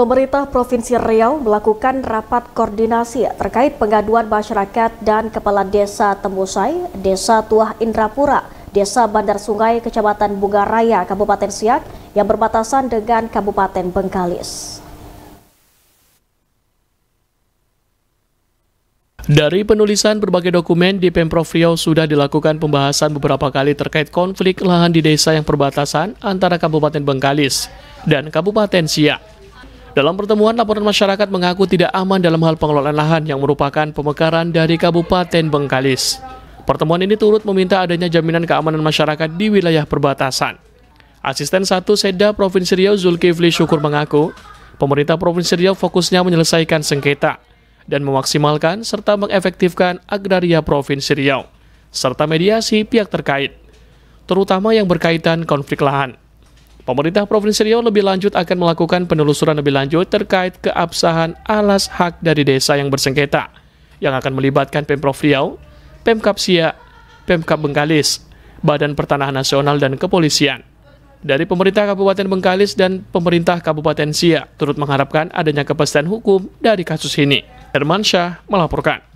Pemerintah Provinsi Riau melakukan rapat koordinasi terkait pengaduan masyarakat dan Kepala Desa Tembusai, Desa Tuah Indrapura, Desa Bandar Sungai, Kecamatan Bunga Kabupaten Siak yang berbatasan dengan Kabupaten Bengkalis. Dari penulisan berbagai dokumen di Pemprov Riau sudah dilakukan pembahasan beberapa kali terkait konflik lahan di desa yang perbatasan antara Kabupaten Bengkalis dan Kabupaten Siak. Dalam pertemuan, laporan masyarakat mengaku tidak aman dalam hal pengelolaan lahan yang merupakan pemekaran dari Kabupaten Bengkalis. Pertemuan ini turut meminta adanya jaminan keamanan masyarakat di wilayah perbatasan. Asisten 1 Seda Provinsi Riau Zulkifli Syukur mengaku, pemerintah Provinsi Riau fokusnya menyelesaikan sengketa dan memaksimalkan serta mengefektifkan agraria Provinsi Riau, serta mediasi pihak terkait, terutama yang berkaitan konflik lahan. Pemerintah Provinsi Riau lebih lanjut akan melakukan penelusuran lebih lanjut terkait keabsahan alas hak dari desa yang bersengketa, yang akan melibatkan Pemprov Riau, Pemkap Sia, Pemkap Bengkalis, Badan Pertanahan Nasional, dan Kepolisian. Dari pemerintah Kabupaten Bengkalis dan pemerintah Kabupaten Sia turut mengharapkan adanya kepastian hukum dari kasus ini. Hermansyah melaporkan.